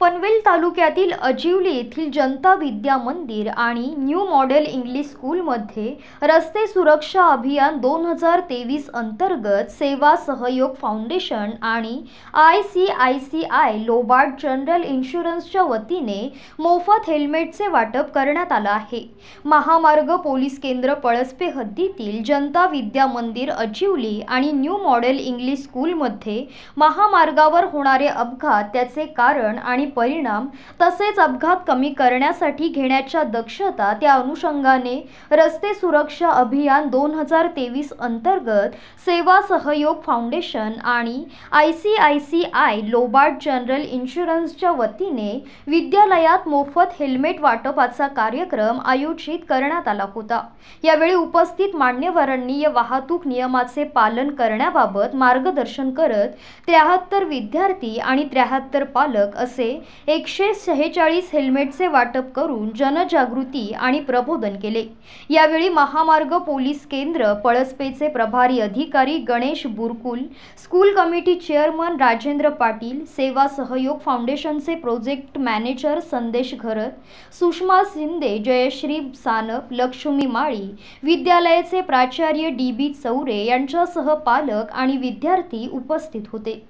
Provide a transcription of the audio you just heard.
पनवेल तालुक्यातील अजिवली येथील जनता विद्या मंदिर आणि न्यू मॉडेल इंग्लिश स्कूलमध्ये रस्ते सुरक्षा अभियान दोन हजार तेवीस अंतर्गत सेवा सहयोग फाउंडेशन आणि I C I C I Lombard general इन्शुरन्सच्या वतीने मोफत हेल्मेटचे वाटप करण्यात आलं आहे महामार्ग पोलीस केंद्र पळसपे हद्दीतील जनता विद्या मंदिर अजिवली आणि न्यू मॉडेल इंग्लिश स्कूलमध्ये महामार्गावर होणारे अपघात त्याचे कारण आणि परिणाम तसेच अपघात कमी करण्यासाठी घेण्याच्या दक्षता त्या अनुषंगाने रस्ते सुरक्षा अभियान दोन हजार तेवीस अंतर्गत सेवा सहयोग फाउंडेशन आणि I C I C I Lombard general इन्शुरन्सच्या वतीने विद्यालयात मोफत हेल्मेट वाटपाचा कार्यक्रम आयोजित करण्यात आला होता यावेळी उपस्थित मान्यवरांनी या वाहतूक नियमाचे पालन करण्याबाबत मार्गदर्शन करत त्र्याहत्तर विद्यार्थी आणि त्र्याहत्तर पालक असे एकशे सेहेचाळीस हेल्मेटचे वाटप करून जनजागृती आणि प्रबोधन केले यावेळी महामार्ग पोलीस केंद्र पळसपेचे प्रभारी अधिकारी Ganesh Burkul school committee chairman Rajendra Patil Seva Sahyog फाउंडेशनचे प्रोजेक्ट मॅनेजर संदेश घरत सुषमा शिंदे जयश्री सानप लक्ष्मी माळी विद्यालयाचे प्राचार्य डी बी चौरे यांच्यासह पालक आणि विद्यार्थी उपस्थित होते